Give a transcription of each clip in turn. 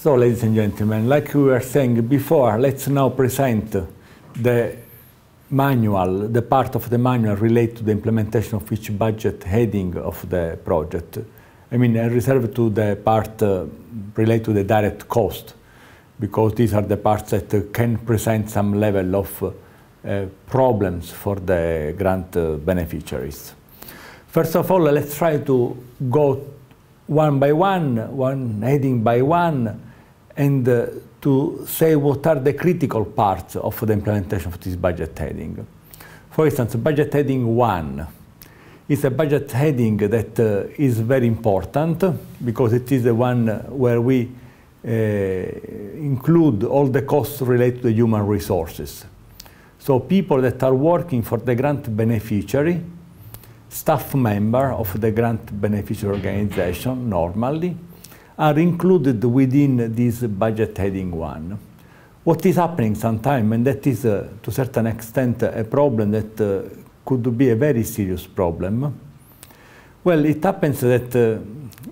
So, ladies and gentlemen, like we were saying before, let's now present the manual, the part of the manual related to the implementation of each budget heading of the project. I mean, I reserve to the part uh, related to the direct cost, because these are the parts that uh, can present some level of uh, problems for the grant uh, beneficiaries. First of all, let's try to go one by one, one heading by one, and uh, to say what are the critical parts of the implementation of this budget heading. For instance, budget heading 1 is a budget heading that uh, is very important because it is the one where we uh, include all the costs related to human resources. So people that are working for the grant beneficiary, staff member of the grant beneficiary organization normally, are included within this budget heading one. What is happening sometimes, and that is uh, to a certain extent a problem that uh, could be a very serious problem, well, it happens that uh,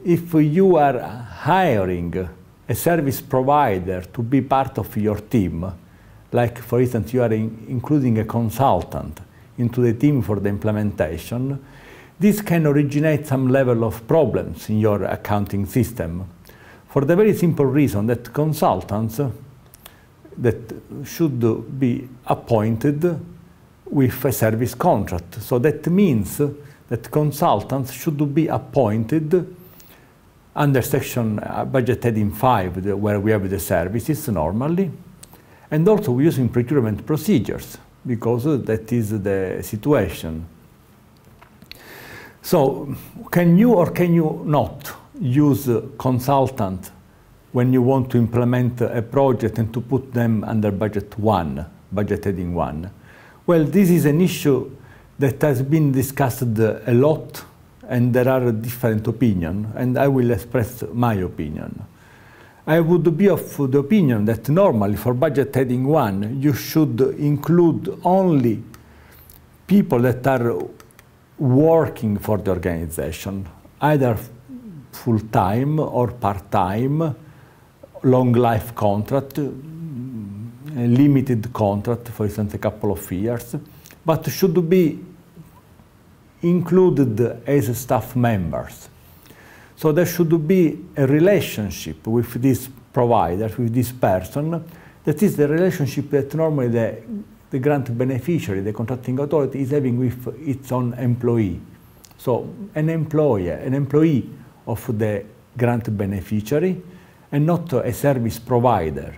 if you are hiring a service provider to be part of your team, like for instance you are in including a consultant into the team for the implementation, this can originate some level of problems in your accounting system for the very simple reason that consultants that should be appointed with a service contract. So that means that consultants should be appointed under section uh, budget heading 5, where we have the services normally, and also we're using procurement procedures, because that is the situation. So, can you or can you not use consultant when you want to implement a project and to put them under budget one, budget heading one? Well, this is an issue that has been discussed a lot and there are different opinions, and I will express my opinion. I would be of the opinion that normally for budget heading one, you should include only people that are working for the organization, either full time or part time, long life contract, limited contract, for instance, a couple of years, but should be included as staff members. So there should be a relationship with this provider, with this person, that is the relationship that normally the, the grant beneficiary, the contracting authority, is having with its own employee. So an employer, an employee of the grant beneficiary and not a service provider.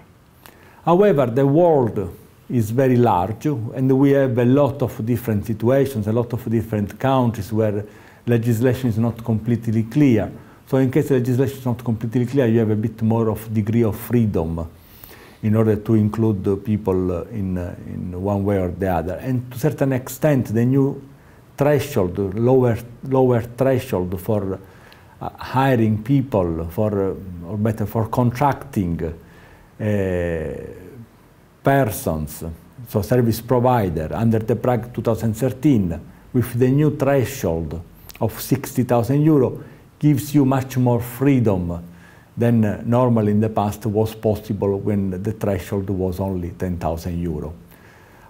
However, the world is very large and we have a lot of different situations, a lot of different countries where legislation is not completely clear. So in case legislation is not completely clear, you have a bit more of degree of freedom in order to include the people uh, in, uh, in one way or the other. And to a certain extent, the new threshold, lower, lower threshold for hiring people for, or better, for contracting uh, persons, so service provider, under the Prague 2013, with the new threshold of 60,000 euro, gives you much more freedom than uh, normally in the past was possible when the threshold was only 10,000 euro.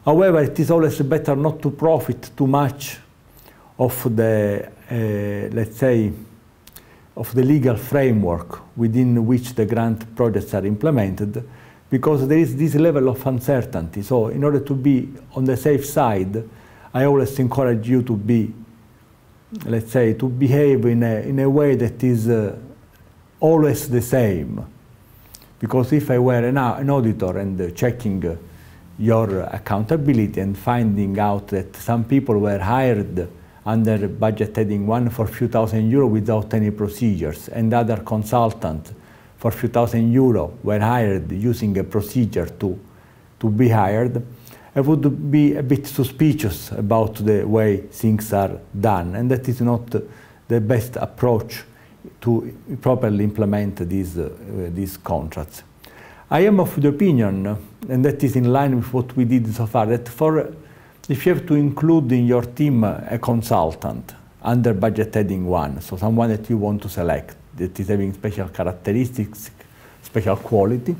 However, it is always better not to profit too much of the, uh, let's say, of the legal framework within which the grant projects are implemented because there is this level of uncertainty. So in order to be on the safe side, I always encourage you to be, let's say, to behave in a, in a way that is uh, always the same. Because if I were an, an auditor and uh, checking uh, your accountability and finding out that some people were hired under budget heading one for a few thousand euro without any procedures, and other consultant for a few thousand euro were hired using a procedure to, to be hired, I would be a bit suspicious about the way things are done, and that is not the best approach to properly implement these, uh, these contracts. I am of the opinion, and that is in line with what we did so far, that for if you have to include in your team a consultant under budget heading one, so someone that you want to select that is having special characteristics, special quality,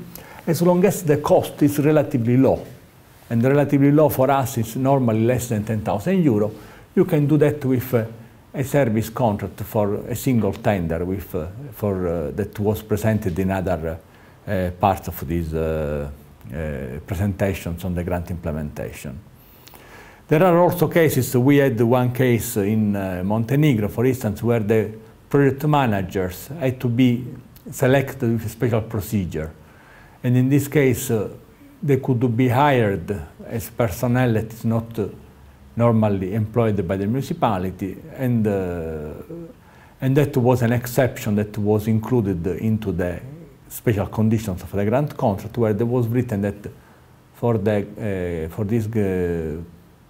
as long as the cost is relatively low, and relatively low for us is normally less than 10,000 euro, you can do that with uh, a service contract for a single tender with, uh, for, uh, that was presented in other uh, parts of these uh, uh, presentations on the grant implementation. There are also cases, we had one case in uh, Montenegro, for instance, where the project managers had to be selected with a special procedure. And in this case, uh, they could be hired as personnel that is not uh, normally employed by the municipality, and, uh, and that was an exception that was included into the special conditions of the grant contract, where there was written that for, the, uh, for this uh,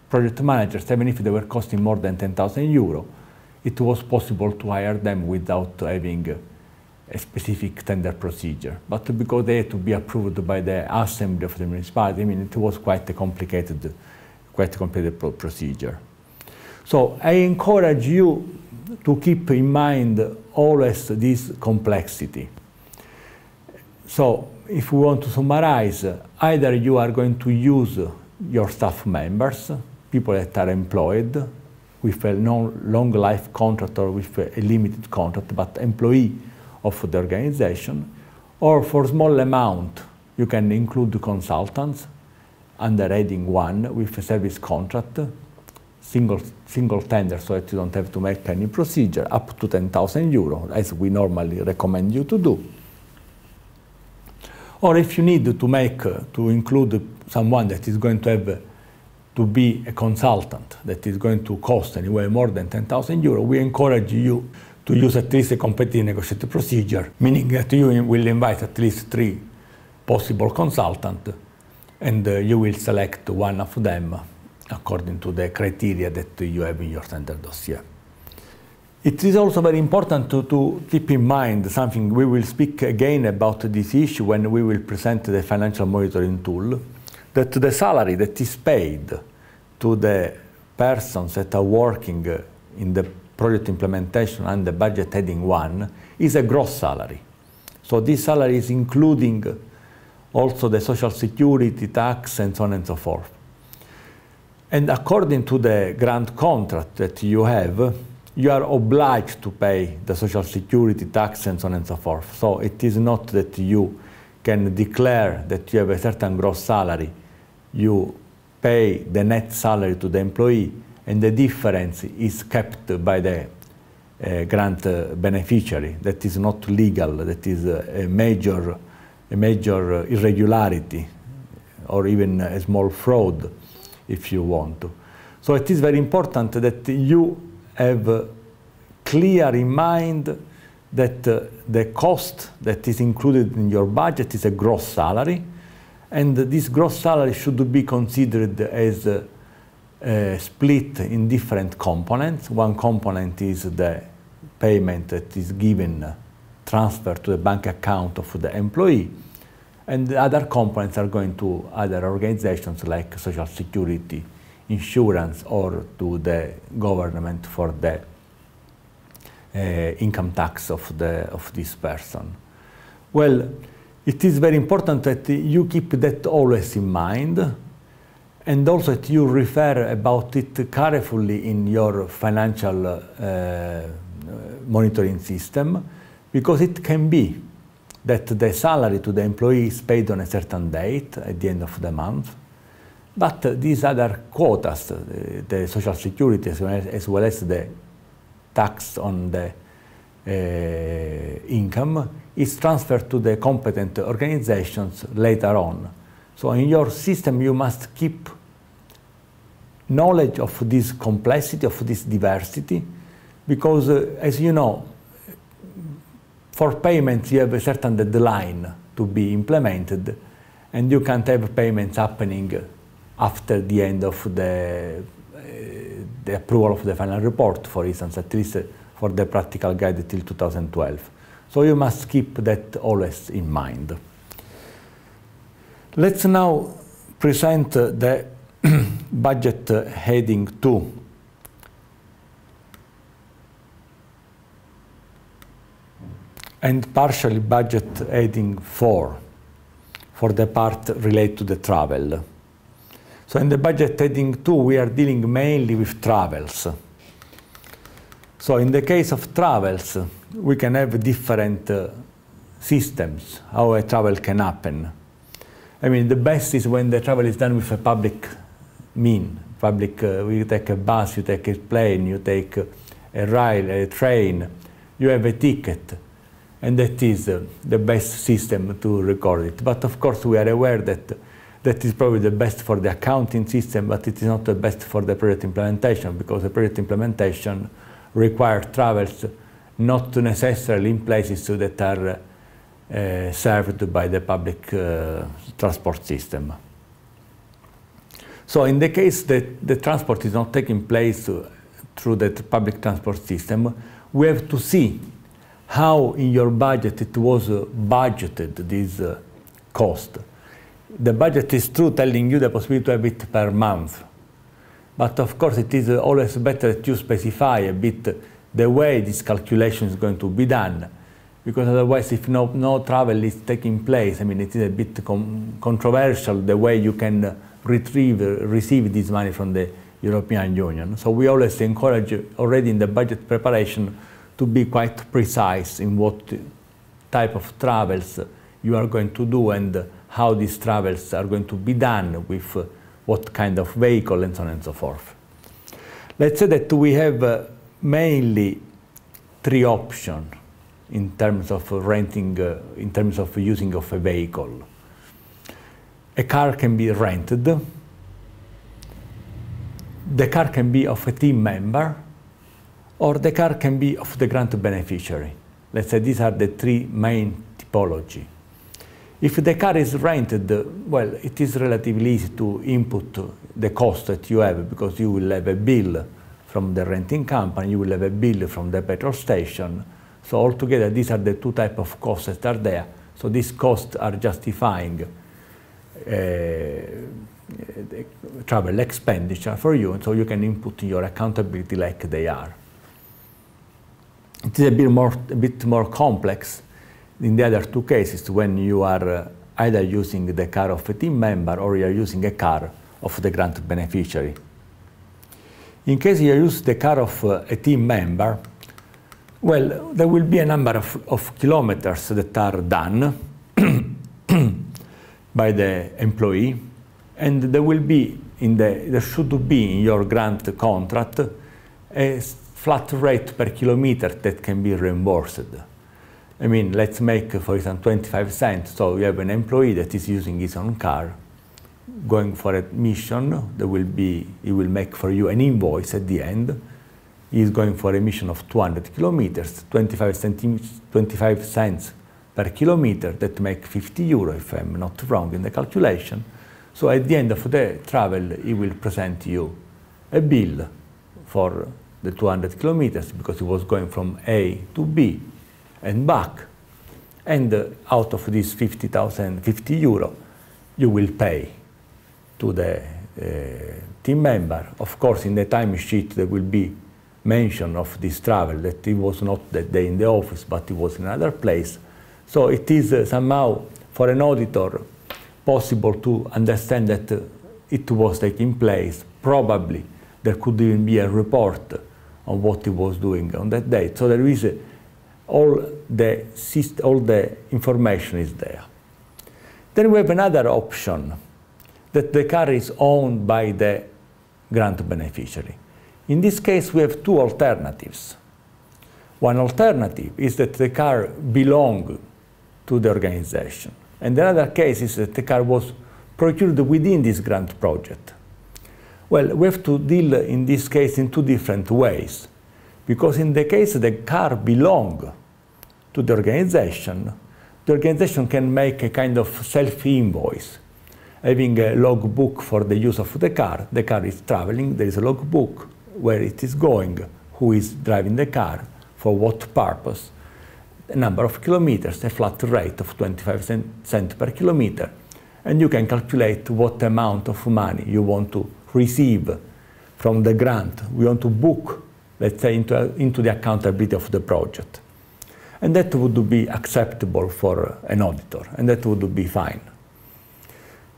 project managers, even if they were costing more than 10,000 euro, it was possible to hire them without having a specific tender procedure. But because they had to be approved by the assembly of the municipality, I mean, it was quite a complicated, quite a complicated procedure. So I encourage you to keep in mind always this complexity. So if we want to summarize, either you are going to use your staff members people that are employed with a non, long life contract or with a limited contract, but employee of the organization, or for small amount, you can include the consultants under heading one with a service contract, single, single tender so that you don't have to make any procedure, up to 10,000 euro, as we normally recommend you to do. Or if you need to make, to include someone that is going to have to be a consultant that is going to cost anyway more than 10,000 euro, we encourage you to use at least a competitive negotiated procedure, meaning that you will invite at least three possible consultants and uh, you will select one of them according to the criteria that you have in your tender dossier. It is also very important to, to, keep in mind something. We will speak again about this issue when we will present the financial monitoring tool that the salary that is paid to the persons that are working in the project implementation and the budget heading one is a gross salary. So this salary is including also the social security tax and so on and so forth. And according to the grant contract that you have, you are obliged to pay the social security tax and so on and so forth. So it is not that you can declare that you have a certain gross salary. You pay the net salary to the employee and the difference is kept by the uh, grant uh, beneficiary. That is not legal, that is uh, a major, a major irregularity or even a small fraud if you want to. So it is very important that you have clear in mind that uh, the cost that is included in your budget is a gross salary, and this gross salary should be considered as a, split in different components. One component is the payment that is given, uh, transferred to the bank account of the employee. And the other components are going to other organizations like Social Security, insurance, or to the government for the uh, income tax of, the, of this person. Well, it is very important that you keep that always in mind and also that you refer about it carefully in your financial uh, monitoring system because it can be that the salary to the employee is paid on a certain date at the end of the month but these other quotas, uh, the social security as well as, the tax on the Eh, income is transferred to the competent organizations later on. So in your system, you must keep knowledge of this complexity, of this diversity, because uh, as you know, for payments you have a certain deadline to be implemented, and you can't have payments happening after the end of the, uh, the approval of the final report, for instance, at least for the practical guide till 2012. So you must keep that always in mind. Let's now present uh, the budget uh, heading 2. and partially budget heading 4 for the part related to the travel. So in the budget heading 2 we are dealing mainly with travels. So in the case of travels, we can have different uh, systems, how a travel can happen. I mean, the best is when the travel is done with a public mean, public, uh, you take a bus, you take a plane, you take uh, a rail, a train, you have a ticket, and that is uh, the best system to record it. But of course, we are aware that that is probably the best for the accounting system, but it is not the best for the project implementation, because the project implementation require travels not necessarily in places that are uh, served by the public uh, transport system. So in the case that the transport is not taking place through the public transport system, we have to see how in your budget it was uh, budgeted this uh, cost. The budget is true telling you the possibility to have it per month. But of course, it is always better to specify a bit the way this calculation is going to be done, because otherwise, if no, no travel is taking place, I mean, it is a bit controversial the way you can retrieve, receive this money from the European Union. So we always encourage already in the budget preparation to be quite precise in what type of travels you are going to do and how these travels are going to be done with what kind of vehicle, and so on and so forth. Let's say that we have uh, mainly three options in terms of renting, uh, in terms of using of a vehicle. A car can be rented. The car can be of a team member, or the car can be of the grant beneficiary. Let's say these are the three main typology. If the car is rented, well, it is relatively easy to input the cost that you have because you will have a bill from the renting company, you will have a bill from the petrol station. So altogether, these are the two type of costs that are there. So these costs are justifying uh, travel expenditure for you, and so you can input your accountability like they are. It is a bit more, a bit more complex in the other two cases, when you are uh, either using the car of a team member or you are using a car of the grant beneficiary. In case you use the car of uh, a team member, well, there will be a number of, of kilometers that are done by the employee, and there will be in the there should be in your grant contract a flat rate per kilometer that can be reimbursed. I mean, let's make, for example, 25 cents. So you have an employee that is using his own car, going for a mission that will be, he will make for you an invoice at the end. He is going for a mission of 200 kilometers, 25, 25 cents per kilometer, that make 50 euro, if I'm not wrong in the calculation. So at the end of the travel, he will present you a bill for the 200 kilometers because he was going from A to B and back. And uh, out of this 50 euro, you will pay to the uh, team member. Of course, in the timesheet there will be mention of this travel, that it was not that day in the office, but it was in another place. So it is uh, somehow, for an auditor, possible to understand that uh, it was taking place. Probably there could even be a report on what he was doing on that day. So there is a, all the, all the information is there. Then we have another option that the car is owned by the grant beneficiary. In this case, we have two alternatives. One alternative is that the car belongs to the organization. And the other case is that the car was procured within this grant project. Well, we have to deal in this case in two different ways. Because in the case the car belongs to the organization, the organization can make a kind of self-invoice, having a logbook for the use of the car. The car is traveling, there is a logbook where it is going, who is driving the car, for what purpose, a number of kilometers, a flat rate of 25 cent, per kilometer. And you can calculate what amount of money you want to receive from the grant. We want to book, let's say, into, into the accountability of the project. And that would be acceptable for an auditor, and that would be fine.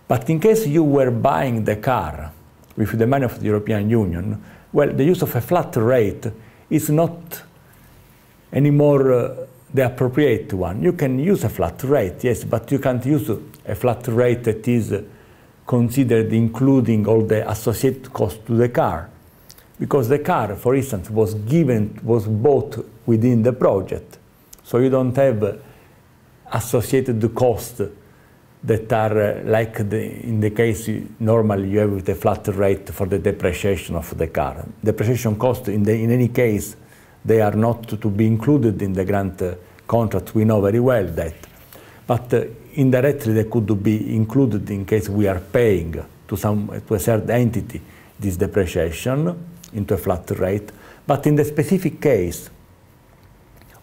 But in case you were buying the car with the money of the European Union, well, the use of a flat rate is not anymore uh, the appropriate one. You can use a flat rate, yes, but you can't use a flat rate that is considered including all the associated costs to the car. Because the car, for instance, was given, was bought within the project. So you don't have associated the cost that are like the, in the case normally you have the flat rate for the depreciation of the car. Depreciation cost in, the, in any case they are not to be included in the grant uh, contract. We know very well that. But uh, indirectly they could be included in case we are paying to some to a third entity this depreciation into a flat rate. But in the specific case,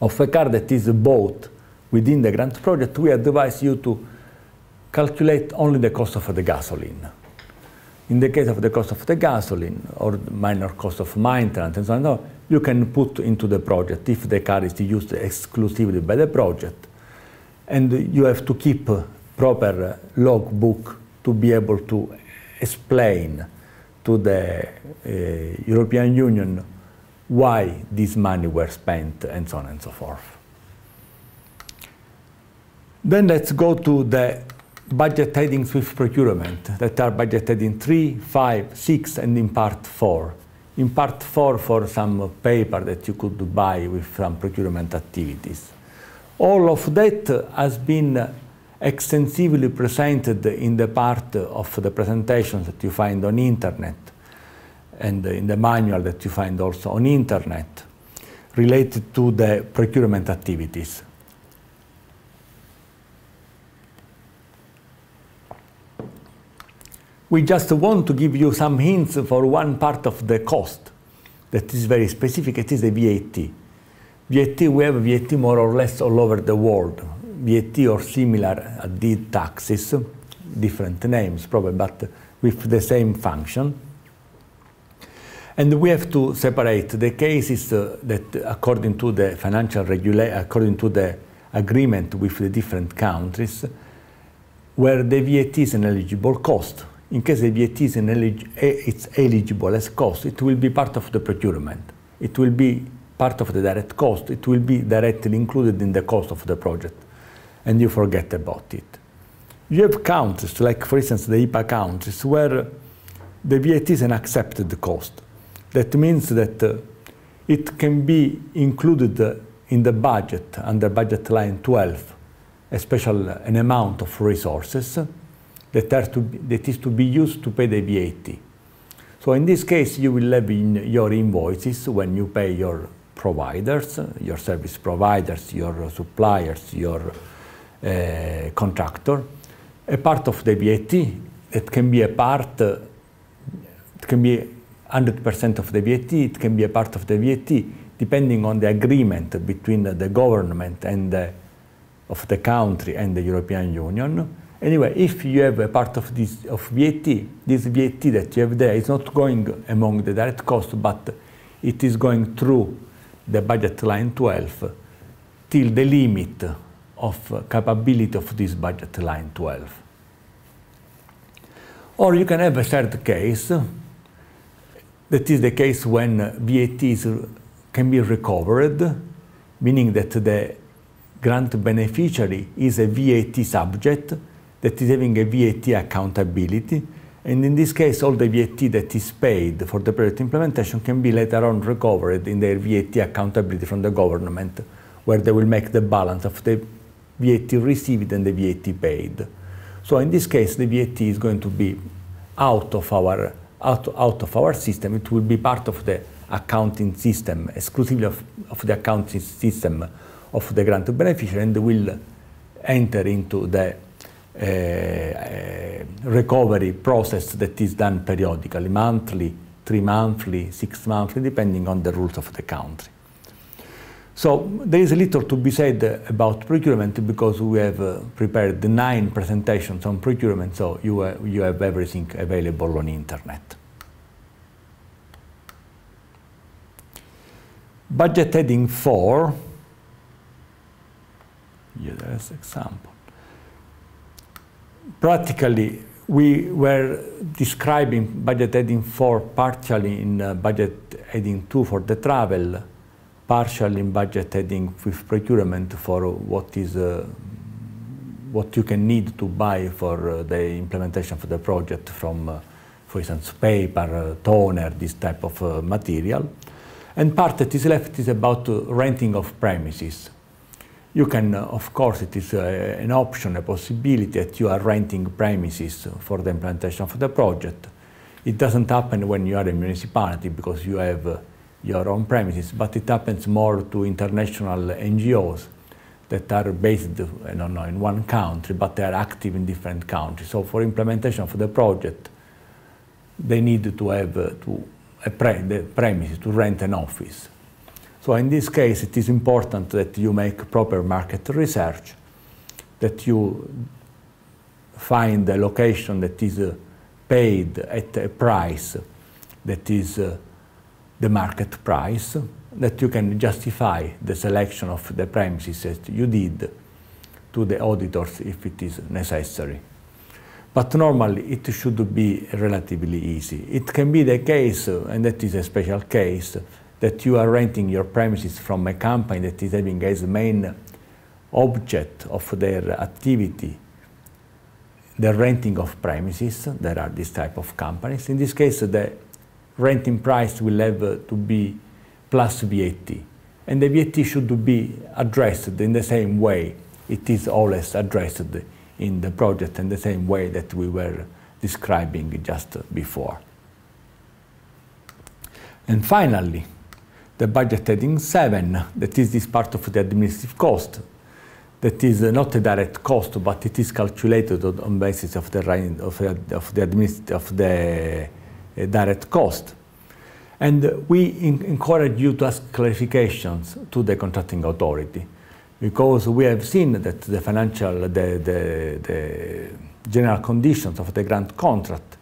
of a car that is bought within the grant project, we advise you to calculate only the cost of the gasoline. In the case of the cost of the gasoline or minor cost of maintenance and so on, you can put into the project if the car is used exclusively by the project. And you have to keep proper logbook to be able to explain to the uh, European Union why this money was spent, and so on and so forth. Then let's go to the budget headings with procurement that are budgeted in 3, 5, 6, and in part 4. In part 4 for some paper that you could buy with some procurement activities. All of that has been extensively presented in the part of the presentations that you find on internet and in the manual that you find also on internet related to the procurement activities. We just want to give you some hints for one part of the cost that is very specific, it is the VAT. VAT, we have VAT more or less all over the world. VAT or similar added taxes, different names probably, but with the same function. And we have to separate the cases uh, that, according to the financial regulation, according to the agreement with the different countries, where the VAT is an eligible cost. In case the VAT is an elig eh, it's eligible as cost, it will be part of the procurement. It will be part of the direct cost. It will be directly included in the cost of the project, and you forget about it. You have countries, like for instance the IPA countries, where the VAT is an accepted cost. That means that uh, it can be included in the budget, under budget line 12, a special, an amount of resources that, are to be, that is to be used to pay the VAT. So in this case, you will have in your invoices when you pay your providers, your service providers, your suppliers, your uh, contractor, a part of the VAT that can be a part, uh, can be 100% of the VAT, it can be a part of the VAT, depending on the agreement between the government and the, of the country and the European Union. Anyway, if you have a part of this of VAT, this VAT that you have there is not going among the direct cost, but it is going through the budget line 12 till the limit of uh, capability of this budget line 12. Or you can have a third case that is the case when VAT is, can be recovered, meaning that the grant beneficiary is a VAT subject that is having a VAT accountability. And in this case, all the VAT that is paid for the project implementation can be later on recovered in their VAT accountability from the government, where they will make the balance of the VAT received and the VAT paid. So in this case, the VAT is going to be out of our out, out of our system. It will be part of the accounting system, exclusively of, of the accounting system of the grant beneficiary and will enter into the uh, uh, recovery process that is done periodically, monthly, three monthly, six monthly, depending on the rules of the country. So there is little to be said about procurement because we have uh, prepared nine presentations on procurement, so you, uh, you have everything available on internet. Budget heading 4, yeah, there's example. Practically, we were describing budget heading 4 partially in uh, budget heading 2 for the travel, partial in budget heading with procurement for what is uh, what you can need to buy for uh, the implementation of the project from, uh, for instance, paper, uh, toner, this type of uh, material. And part that is left is about uh, renting of premises. You can, of course, it is an option, a possibility that you are renting premises for the implementation of the project. It doesn't happen when you are a municipality because you have your own premises, but it happens more to international NGOs that are based I don't know, in one country, but they are active in different countries. So for implementation of the project, they need to have uh, to a pre the premises, to rent an office. So in this case, it is important that you make proper market research, that you find a location that is uh, paid at a price that is uh, the market price, that you can justify the selection of the premises that you did to the auditors if it is necessary. But normally it should be relatively easy. It can be the case, and that is a special case, that you are renting your premises from a company that is having as main object of their activity the renting of premises. There are this type of companies. In this case, the renting price will have to be plus VAT. And the VAT should be addressed in the same way it is always addressed in the project in the same way that we were describing just before. And finally, the budget heading 7, that is this part of the administrative cost, that is not a direct cost, but it is calculated on, basis of the, of, the, of the, direct cost. And we encourage you to ask clarifications to the contracting authority because we have seen that the financial, the, the, the general conditions of the grant contract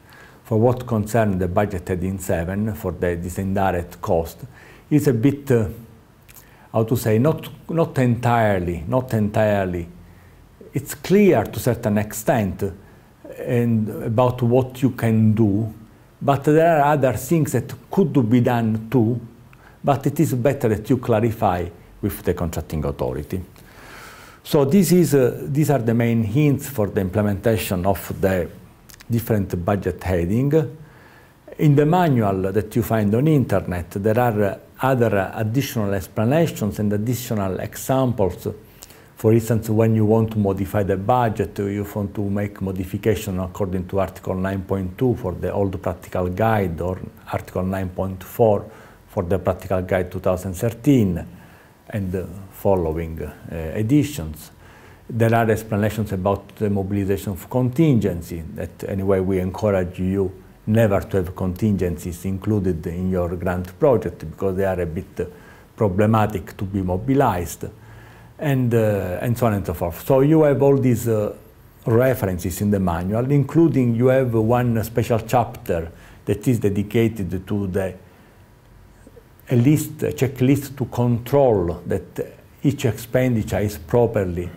for what concerns the budgeted in 7 for the, this indirect cost is a bit, uh, how to say, not, not entirely, not entirely. It's clear to certain extent and about what you can do but there are other things that could be done too, but it is better that you clarify with the contracting authority. So this is, uh, these are the main hints for the implementation of the different budget heading. In the manual that you find on internet, there are uh, other additional explanations and additional examples for instance, when you want to modify the budget, you want to make modification according to Article 9.2 for the old practical guide or Article 9.4 for the practical guide 2013 and the following uh, editions. There are explanations about the mobilization of contingency that anyway we encourage you never to have contingencies included in your grant project because they are a bit problematic to be mobilized and, uh, and so on and so forth. So you have all these uh, references in the manual, including you have one special chapter that is dedicated to the a list, a checklist to control that each expenditure is properly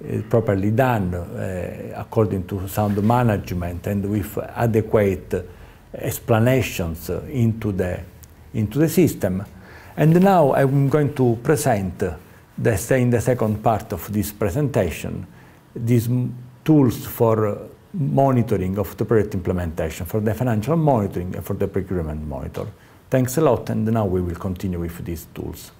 uh, properly done uh, according to sound management and with adequate explanations into the into the system. And now I'm going to present the, in the second part of this presentation, these tools for monitoring of the project implementation, for the financial monitoring and for the procurement monitor. Thanks a lot, and now we will continue with these tools.